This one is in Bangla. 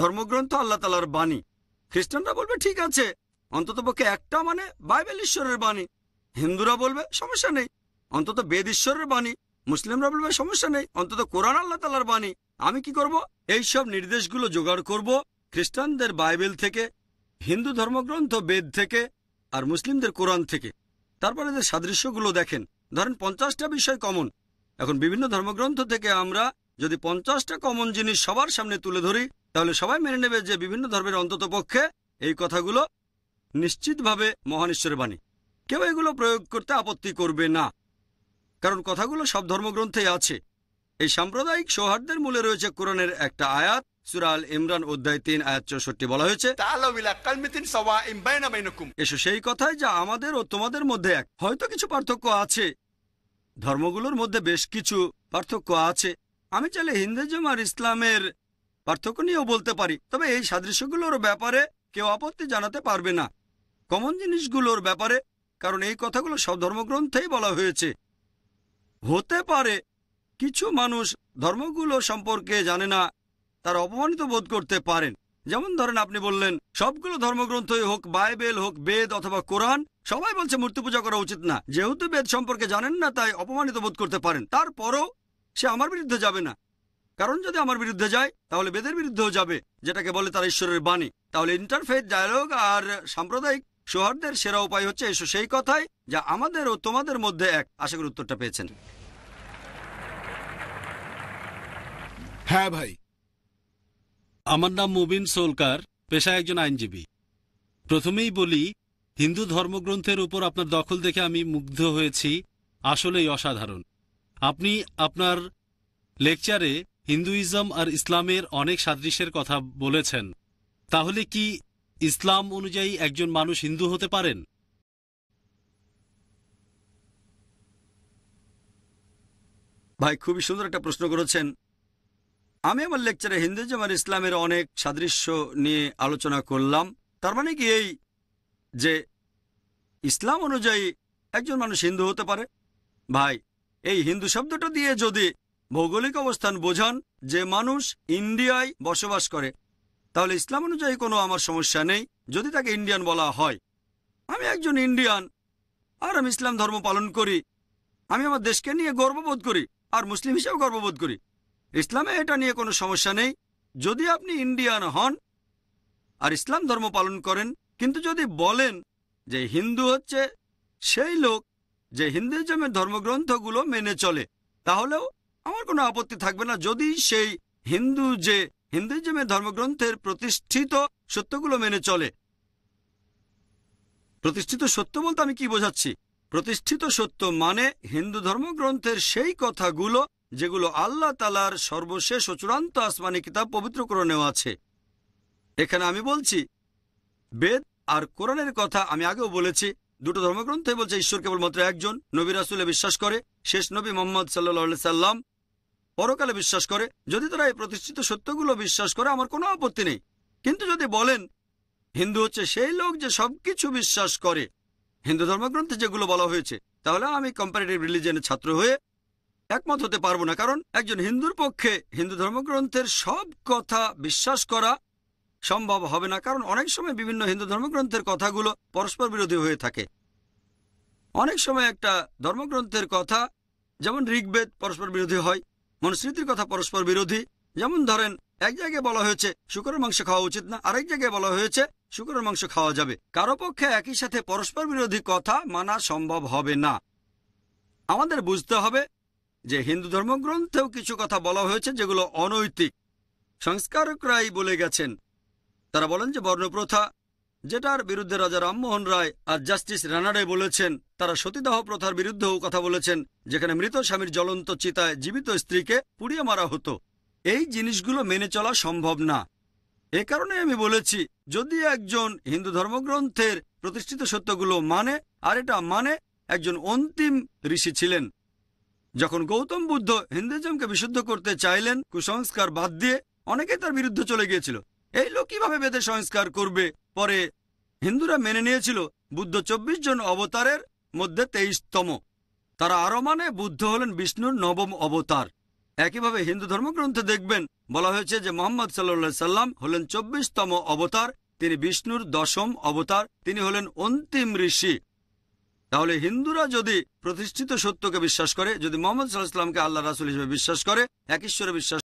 ধর্মগ্রন্থ আল্লাহ তালার বাণী খ্রিস্টানরা বলবে ঠিক আছে অন্তত পক্ষে একটা মানে বাইবেল ঈশ্বরের বাণী হিন্দুরা বলবে সমস্যা নেই অন্তত বেদ ঈশ্বরের বাণী মুসলিমরা বলবে সমস্যা নেই অন্তত কোরআন আল্লাহ তালার বাণী আমি কি করব এই সব নির্দেশগুলো জোগাড় করব খ্রিস্টানদের বাইবেল থেকে হিন্দু ধর্মগ্রন্থ বেদ থেকে আর মুসলিমদের কোরআন থেকে তারপরে যে সাদৃশ্যগুলো দেখেন ধরেন পঞ্চাশটা বিষয় কমন এখন বিভিন্ন ধর্মগ্রন্থ থেকে আমরা যদি পঞ্চাশটা কমন জিনিস সবার সামনে তুলে ধরি তাহলে সবাই মেনে নেবে যে বিভিন্ন ধর্মের অন্তত পক্ষে এই কথাগুলো নিশ্চিতভাবে মহান ঈশ্বরের বাণী কেউ এগুলো প্রয়োগ করতে আপত্তি করবে না কারণ কথাগুলো সব ধর্মগ্রন্থে আছে এই সাম্প্রদায়িক সৌহার্দ্যের মূলে রয়েছে কোরআনের একটা আয়াত সুরাল ইমরান অধ্যায় তিন আয়াত চৌষট্টি বলা হয়েছে এসো সেই কথাই যা আমাদের ও তোমাদের মধ্যে এক হয়তো কিছু পার্থক্য আছে ধর্মগুলোর মধ্যে বেশ কিছু পার্থক্য আছে আমি চাইলে হিন্দুজম আর ইসলামের পার্থক্য নিয়েও বলতে পারি তবে এই সাদৃশ্যগুলোর ব্যাপারে কেউ আপত্তি জানাতে পারবে না কমন জিনিসগুলোর ব্যাপারে কারণ এই কথাগুলো সব ধর্মগ্রন্থেই বলা হয়েছে হতে পারে কিছু মানুষ ধর্মগুলো সম্পর্কে জানে না তার অপমানিত বোধ করতে পারেন যেমন ধরেন আপনি বললেন সবগুলো ধর্মগ্রন্থই হোক বাইবেল হোক বেদ অথবা কোরআন সবাই বলছে মূর্তি পূজা করা উচিত না যেহেতু বেদ সম্পর্কে জানেন না তাই অপমানিত বোধ করতে পারেন তারপরও সে আমার বিরুদ্ধে যাবে না কারণ যদি আমার বিরুদ্ধে যায় তাহলে বেদের বিরুদ্ধেও যাবে যেটাকে বলে তার ঈশ্বরের বাণী তাহলে ইন্টারফেথ ডায়ালগ আর সাম্প্রদায়িক সোহার্দের সেরা উপায় হচ্ছে এসো সেই কথাই যা আমাদের ও তোমাদের মধ্যে এক আশা করি উত্তরটা পেয়েছেন হ্যাঁ ভাই আমার নাম মুবিন সোলকার পেশা একজন আইনজীবী প্রথমেই বলি হিন্দু ধর্মগ্রন্থের উপর আপনার দখল দেখে আমি মুগ্ধ হয়েছি আসলেই অসাধারণ আপনি আপনার লেকচারে হিন্দুইজম আর ইসলামের অনেক সাদৃশ্যের কথা বলেছেন তাহলে কি ইসলাম অনুযায়ী একজন মানুষ হিন্দু হতে পারেন ভাই খুবই সুন্দর একটা প্রশ্ন করেছেন আমি আমার লেকচারে হিন্দুজম আর ইসলামের অনেক সাদৃশ্য নিয়ে আলোচনা করলাম তার মানে কি এই যে ইসলাম অনুযায়ী একজন মানুষ হিন্দু হতে পারে ভাই এই হিন্দু শব্দটা দিয়ে যদি ভৌগোলিক অবস্থান বোঝান যে মানুষ ইন্ডিয়ায় বসবাস করে তাহলে ইসলাম অনুযায়ী কোনো আমার সমস্যা নেই যদি তাকে ইন্ডিয়ান বলা হয় আমি একজন ইন্ডিয়ান আর আমি ইসলাম ধর্ম পালন করি আমি আমার দেশকে নিয়ে গর্ববোধ করি আর মুসলিম হিসেবে গর্ববোধ করি ইসলামে এটা নিয়ে কোনো সমস্যা নেই যদি আপনি ইন্ডিয়ান হন আর ইসলাম ধর্ম পালন করেন কিন্তু যদি বলেন যে হিন্দু হচ্ছে সেই লোক যে হিন্দুজমের ধর্মগ্রন্থগুলো মেনে চলে তাহলেও আমার কোনো আপত্তি থাকবে না যদি সেই হিন্দু যে হিন্দুজমের ধর্মগ্রন্থের প্রতিষ্ঠিত সত্যগুলো মেনে চলে প্রতিষ্ঠিত সত্য বলতে আমি কি বোঝাচ্ছি প্রতিষ্ঠিত সত্য মানে হিন্দু ধর্মগ্রন্থের সেই কথাগুলো যেগুলো আল্লাহ তালার সর্বশেষ ও চূড়ান্ত আসমানি কিতাব পবিত্র করণেও আছে এখানে আমি বলছি বেদ আর কোরআনের কথা আমি আগেও বলেছি দুটো ধর্মগ্রন্থে বলছে ঈশ্বর কেবলমাত্র একজন নবী রাসুলে বিশ্বাস করে শেষ নবী মোহাম্মদ সাল্লা সাল্লাম পরকালে বিশ্বাস করে যদি তারা এই প্রতিষ্ঠিত সত্যগুলো বিশ্বাস করে আমার কোনো আপত্তি নেই কিন্তু যদি বলেন হিন্দু হচ্ছে সেই লোক যে সবকিছু বিশ্বাস করে হিন্দু ধর্মগ্রন্থে যেগুলো বলা হয়েছে তাহলে আমি কম্পারেটিভ রিলিজিয়নের ছাত্র হয়ে একমত হতে পারবো না কারণ একজন হিন্দুর পক্ষে হিন্দু ধর্মগ্রন্থের সব কথা বিশ্বাস করা সম্ভব হবে না কারণ অনেক সময় বিভিন্ন হিন্দু ধর্মগ্রন্থের কথাগুলো পরস্পর বিরোধী হয়ে থাকে অনেক সময় একটা ধর্মগ্রন্থের কথা যেমন ঋগ্বেদ পরস্পর বিরোধী হয় মনুস্মৃতির কথা পরস্পর বিরোধী যেমন ধরেন এক জায়গায় বলা হয়েছে শুকরের মাংস খাওয়া উচিত না আরেক জায়গায় বলা হয়েছে শুকরের মাংস খাওয়া যাবে কারো পক্ষে একই সাথে পরস্পর বিরোধী কথা মানা সম্ভব হবে না আমাদের বুঝতে হবে যে হিন্দু ধর্মগ্রন্থেও কিছু কথা বলা হয়েছে যেগুলো অনৈতিক সংস্কারকরাই বলে গেছেন তারা বলেন যে বর্ণপ্রথা যেটার বিরুদ্ধে রাজা রামমোহন রায় আর জাস্টিস রানাডে বলেছেন তারা সতীদাহ প্রথার বিরুদ্ধেও কথা বলেছেন যেখানে মৃত স্বামীর জ্বলন্ত চিতায় জীবিত স্ত্রীকে পুড়িয়ে মারা হতো এই জিনিসগুলো মেনে চলা সম্ভব না এ কারণে আমি বলেছি যদি একজন হিন্দু ধর্মগ্রন্থের প্রতিষ্ঠিত সত্যগুলো মানে আর এটা মানে একজন অন্তিম ঋষি ছিলেন যখন গৌতম বুদ্ধ হিন্দুজমকে বিশুদ্ধ করতে চাইলেন কুসংস্কার বাদ দিয়ে অনেকেই তার বিরুদ্ধে চলে গিয়েছিল এই লোক কিভাবে বেদে সংস্কার করবে পরে হিন্দুরা মেনে নিয়েছিল বুদ্ধ ২৪ জন অবতারের মধ্যে তেইশতম তারা আরো মানে বুদ্ধ হলেন বিষ্ণুর নবম অবতার একইভাবে হিন্দু ধর্মগ্রন্থে দেখবেন বলা হয়েছে যে মোহাম্মদ সাল্লা সাল্লাম হলেন চব্বিশতম অবতার তিনি বিষ্ণুর দশম অবতার তিনি হলেন অন্তিম ঋষি তাহলে হিন্দুরা যদি প্রতিষ্ঠিত সত্যকে বিশ্বাস করে যদি মোহাম্মদ সাল্লাহ সাল্লামকে আল্লাহ রাসুল হিসেবে বিশ্বাস করে এক ঈশ্বরে বিশ্বাস